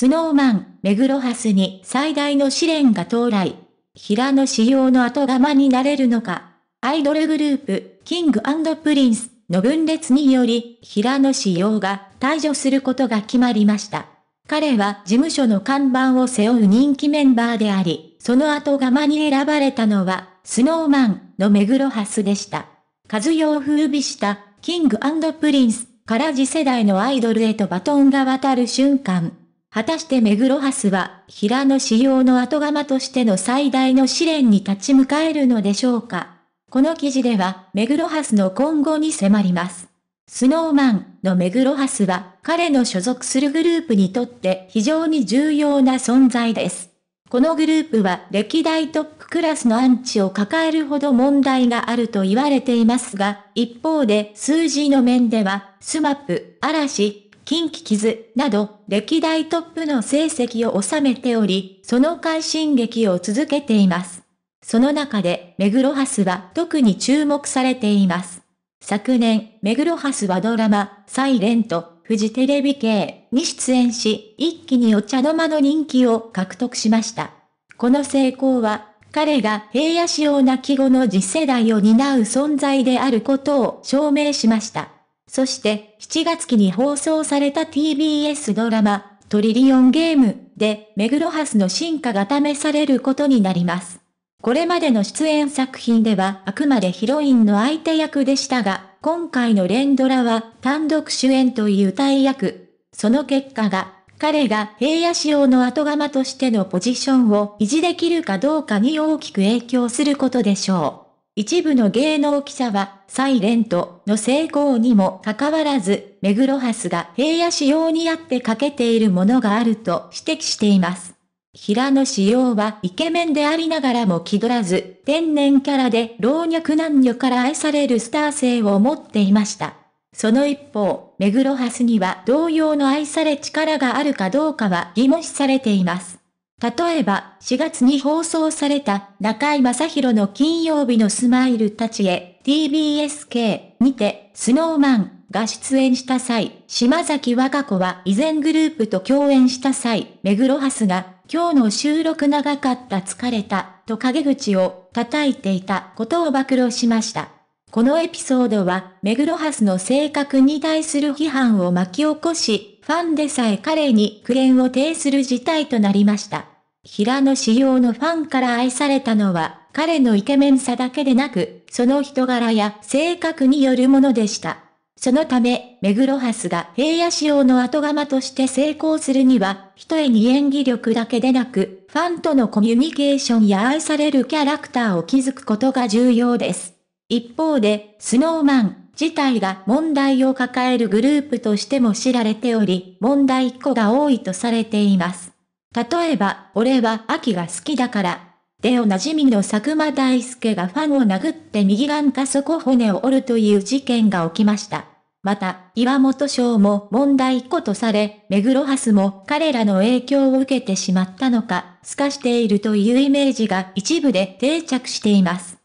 スノーマン、目黒ハスに最大の試練が到来。平野仕様の後釜になれるのか。アイドルグループ、キングプリンスの分裂により、平野仕様が退場することが決まりました。彼は事務所の看板を背負う人気メンバーであり、その後釜に選ばれたのは、スノーマンの目黒ハスでした。数を風靡したキングプリンスから次世代のアイドルへとバトンが渡る瞬間、果たして目黒ハスは、平野仕様の後釜としての最大の試練に立ち向かえるのでしょうか。この記事では、目黒ハスの今後に迫ります。スノーマンの目黒ハスは、彼の所属するグループにとって非常に重要な存在です。このグループは歴代トップクラスのアンチを抱えるほど問題があると言われていますが、一方で数字の面では、スマップ、嵐、近畿傷など歴代トップの成績を収めており、その快進撃を続けています。その中で、メグロハスは特に注目されています。昨年、メグロハスはドラマ、サイレント、フジテレビ系に出演し、一気にお茶の間の人気を獲得しました。この成功は、彼が平野仕様な季語の次世代を担う存在であることを証明しました。そして7月期に放送された TBS ドラマ、トリリオンゲームでメグロハスの進化が試されることになります。これまでの出演作品ではあくまでヒロインの相手役でしたが、今回の連ドラは単独主演という大役。その結果が、彼が平野仕様の後釜としてのポジションを維持できるかどうかに大きく影響することでしょう。一部の芸能記者は、サイレントの成功にもかかわらず、メグロハスが平野仕様にあって欠けているものがあると指摘しています。平野仕様はイケメンでありながらも気取らず、天然キャラで老若男女から愛されるスター性を持っていました。その一方、メグロハスには同様の愛され力があるかどうかは疑問視されています。例えば、4月に放送された、中井正宏の金曜日のスマイルたちへ、TBSK にて、スノーマンが出演した際、島崎和歌子は以前グループと共演した際、目黒ハスが、今日の収録長かった疲れた、と陰口を叩いていたことを暴露しました。このエピソードは、目黒ハスの性格に対する批判を巻き起こし、ファンでさえ彼に苦言を呈する事態となりました。平野仕様のファンから愛されたのは、彼のイケメンさだけでなく、その人柄や性格によるものでした。そのため、目黒蓮が平野仕様の後釜として成功するには、一重に演技力だけでなく、ファンとのコミュニケーションや愛されるキャラクターを築くことが重要です。一方で、スノーマン、自体が問題を抱えるグループとしても知られており、問題1個が多いとされています。例えば、俺は秋が好きだから。でおなじみの佐久間大介がファンを殴って右眼下底骨を折るという事件が起きました。また、岩本賞も問題1個とされ、目黒ハスも彼らの影響を受けてしまったのか、透かしているというイメージが一部で定着しています。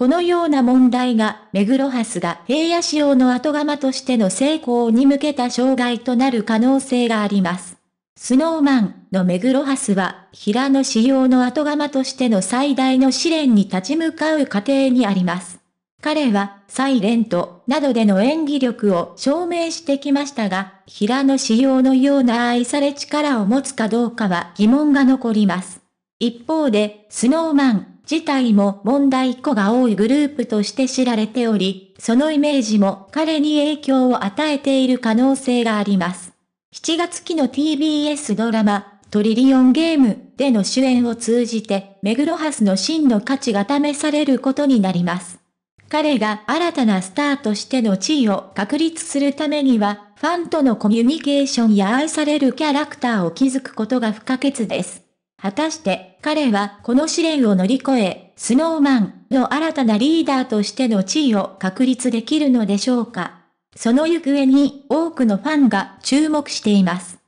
このような問題が、目黒ハスが平野仕様の後釜としての成功に向けた障害となる可能性があります。スノーマンの目黒ハスは、平野仕様の後釜としての最大の試練に立ち向かう過程にあります。彼は、サイレントなどでの演技力を証明してきましたが、平野仕様のような愛され力を持つかどうかは疑問が残ります。一方で、スノーマン自体も問題子が多いグループとして知られており、そのイメージも彼に影響を与えている可能性があります。7月期の TBS ドラマ、トリリオンゲームでの主演を通じて、メグロハスの真の価値が試されることになります。彼が新たなスターとしての地位を確立するためには、ファンとのコミュニケーションや愛されるキャラクターを築くことが不可欠です。果たして彼はこの試練を乗り越え、スノーマンの新たなリーダーとしての地位を確立できるのでしょうか。その行方に多くのファンが注目しています。